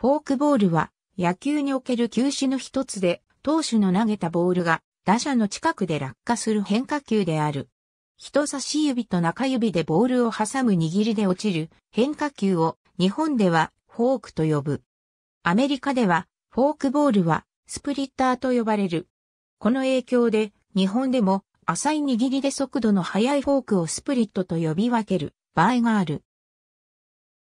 フォークボールは野球における球種の一つで、投手の投げたボールが打者の近くで落下する変化球である。人差し指と中指でボールを挟む握りで落ちる変化球を日本ではフォークと呼ぶ。アメリカではフォークボールはスプリッターと呼ばれる。この影響で日本でも浅い握りで速度の速いフォークをスプリットと呼び分ける場合がある。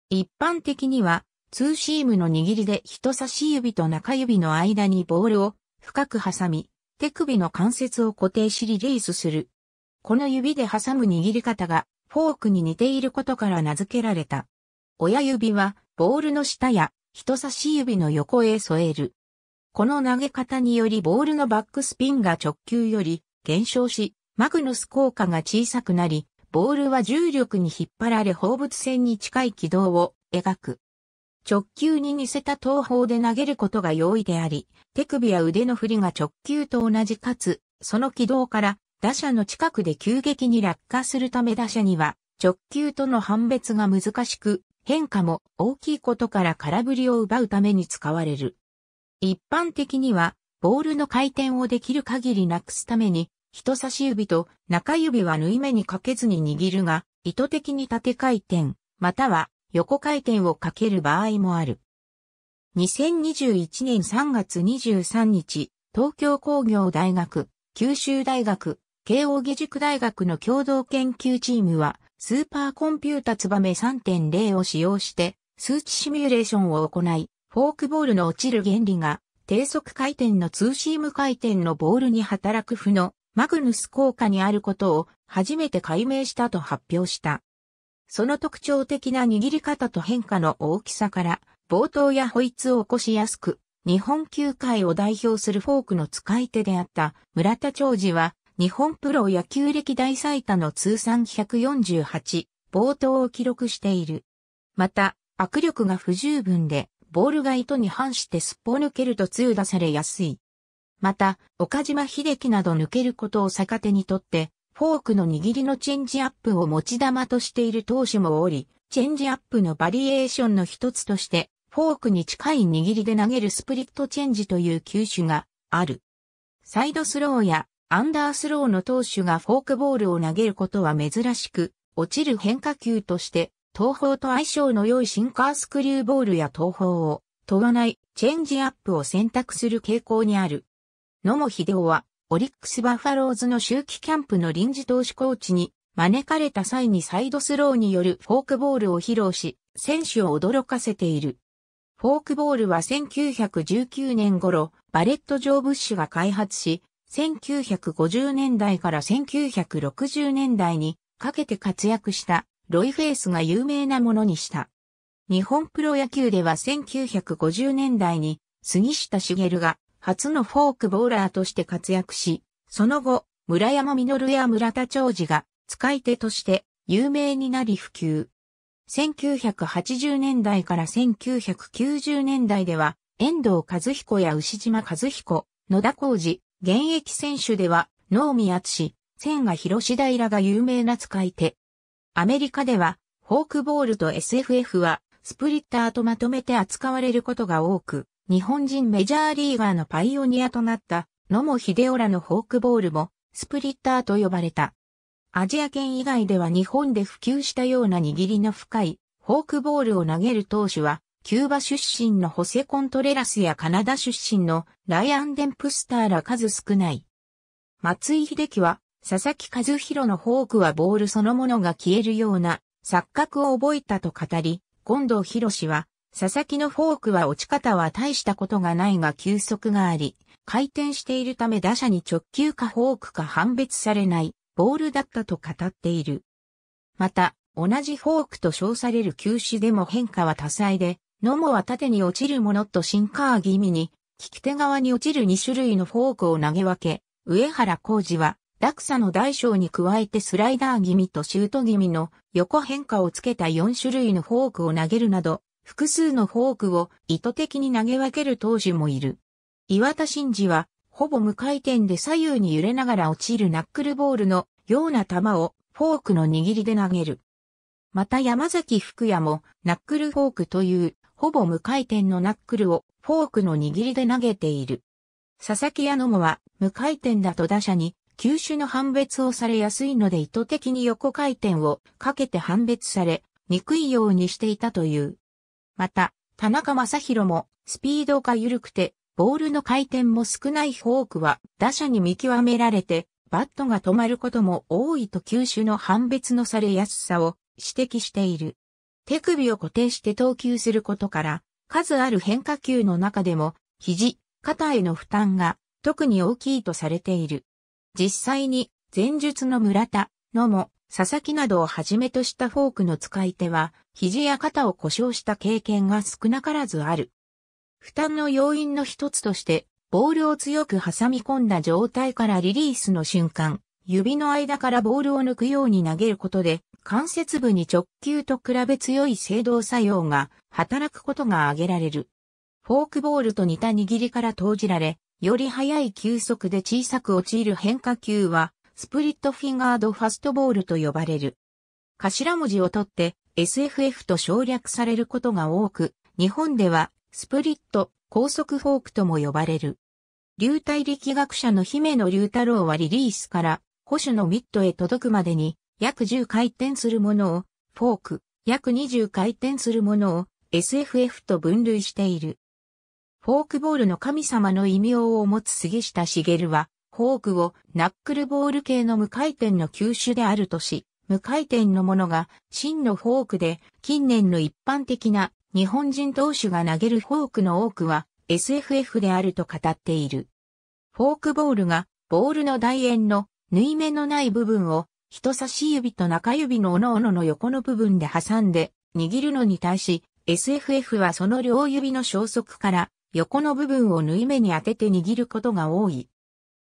一般的にはツーシームの握りで人差し指と中指の間にボールを深く挟み、手首の関節を固定しリリースする。この指で挟む握り方がフォークに似ていることから名付けられた。親指はボールの下や人差し指の横へ添える。この投げ方によりボールのバックスピンが直球より減少し、マグヌス効果が小さくなり、ボールは重力に引っ張られ放物線に近い軌道を描く。直球に似せた投法で投げることが容易であり、手首や腕の振りが直球と同じかつ、その軌道から打者の近くで急激に落下するため打者には直球との判別が難しく、変化も大きいことから空振りを奪うために使われる。一般的には、ボールの回転をできる限りなくすために、人差し指と中指は縫い目にかけずに握るが、意図的に縦回転、または横回転をかける場合もある。2021年3月23日、東京工業大学、九州大学、慶応義塾大学の共同研究チームは、スーパーコンピュータツバメ3.0を使用して、数値シミュレーションを行い、フォークボールの落ちる原理が、低速回転のツーシーム回転のボールに働く負のマグヌス効果にあることを初めて解明したと発表した。その特徴的な握り方と変化の大きさから、冒頭やホイツを起こしやすく、日本球界を代表するフォークの使い手であった村田長治は、日本プロ野球歴代最多の通算148、冒頭を記録している。また、握力が不十分で、ボールが糸に反してすっぽ抜けると通打されやすい。また、岡島秀樹など抜けることを逆手にとって、フォークの握りのチェンジアップを持ち玉としている投手もおり、チェンジアップのバリエーションの一つとして、フォークに近い握りで投げるスプリットチェンジという球種がある。サイドスローやアンダースローの投手がフォークボールを投げることは珍しく、落ちる変化球として、東法と相性の良いシンカースクリューボールや東法を飛ばないチェンジアップを選択する傾向にある。野茂秀夫はオリックスバファローズの周期キャンプの臨時投手コーチに招かれた際にサイドスローによるフォークボールを披露し、選手を驚かせている。フォークボールは1919年頃、バレット・ジョー・ブッシュが開発し、1950年代から1960年代にかけて活躍したロイ・フェイスが有名なものにした。日本プロ野球では1950年代に杉下茂が初のフォークボーラーとして活躍し、その後、村山実や村田長治が使い手として有名になり普及。1980年代から1990年代では、遠藤和彦や牛島和彦、野田浩二、現役選手では、能見厚千賀広志平が有名な使い手。アメリカでは、フォークボールと SFF は、スプリッターとまとめて扱われることが多く、日本人メジャーリーガーのパイオニアとなった野茂秀夫らのフォークボールもスプリッターと呼ばれた。アジア圏以外では日本で普及したような握りの深いフォークボールを投げる投手は、キューバ出身のホセ・コントレラスやカナダ出身のライアン・デンプスターら数少ない。松井秀樹は、佐々木和弘のフォークはボールそのものが消えるような錯覚を覚えたと語り、近藤博士は佐々木のフォークは落ち方は大したことがないが急速があり、回転しているため打者に直球かフォークか判別されないボールだったと語っている。また、同じフォークと称される球種でも変化は多彩で、野茂は縦に落ちるものとシンカー気味に、利き手側に落ちる2種類のフォークを投げ分け、上原浩二は、落差の大小に加えてスライダー気味とシュート気味の横変化をつけた4種類のフォークを投げるなど、複数のフォークを意図的に投げ分ける投手もいる。岩田真二は、ほぼ無回転で左右に揺れながら落ちるナックルボールのような球をフォークの握りで投げる。また山崎福也もナックルフォークというほぼ無回転のナックルをフォークの握りで投げている。佐々木矢野もは無回転だと打者に球種の判別をされやすいので意図的に横回転をかけて判別されにくいようにしていたという。また、田中正宏も、スピードが緩くて、ボールの回転も少ないフォークは、打者に見極められて、バットが止まることも多いと球種の判別のされやすさを指摘している。手首を固定して投球することから、数ある変化球の中でも、肘、肩への負担が特に大きいとされている。実際に、前述の村田のも佐々木などをはじめとしたフォークの使い手は、肘や肩を故障した経験が少なからずある。負担の要因の一つとして、ボールを強く挟み込んだ状態からリリースの瞬間、指の間からボールを抜くように投げることで、関節部に直球と比べ強い制動作用が働くことが挙げられる。フォークボールと似た握りから投じられ、より速い球速で小さく落ちる変化球は、スプリットフィガードファストボールと呼ばれる。頭文字を取って SFF と省略されることが多く、日本ではスプリット、高速フォークとも呼ばれる。流体力学者の姫野龍太郎はリリースから保守のミッドへ届くまでに約10回転するものをフォーク、約20回転するものを SFF と分類している。フォークボールの神様の異名を持つ杉下茂は、フォークをナックルボール系の無回転の球種であるとし、無回転のものが真のフォークで、近年の一般的な日本人投手が投げるフォークの多くは SFF であると語っている。フォークボールがボールの楕円の縫い目のない部分を人差し指と中指のおのおのの横の部分で挟んで握るのに対し SFF はその両指の消息から横の部分を縫い目に当てて握ることが多い。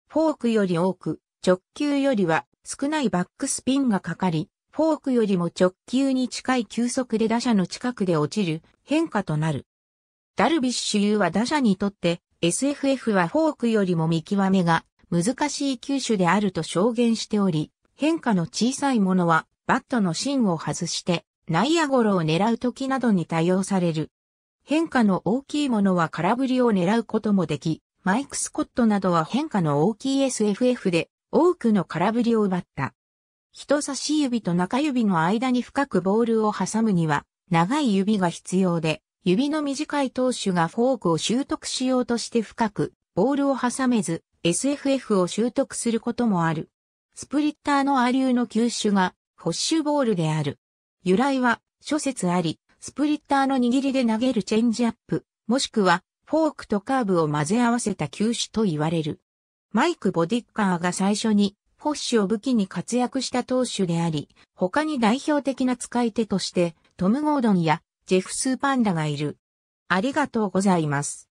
フォークより多く、直球よりは少ないバックスピンがかかり、フォークよりも直球に近い球速で打者の近くで落ちる変化となる。ダルビッシュ有は打者にとって SFF はフォークよりも見極めが難しい球種であると証言しており、変化の小さいものはバットの芯を外して内野ゴロを狙う時などに多用される。変化の大きいものは空振りを狙うこともでき、マイク・スコットなどは変化の大きい SFF で多くの空振りを奪った。人差し指と中指の間に深くボールを挟むには長い指が必要で、指の短い投手がフォークを習得しようとして深くボールを挟めず SFF を習得することもある。スプリッターのア流の球種がホッシュボールである。由来は諸説あり、スプリッターの握りで投げるチェンジアップ、もしくはフォークとカーブを混ぜ合わせた球種と言われる。マイク・ボディッカーが最初にフォッシュを武器に活躍した投手であり、他に代表的な使い手としてトム・ゴードンやジェフスー・パンダがいる。ありがとうございます。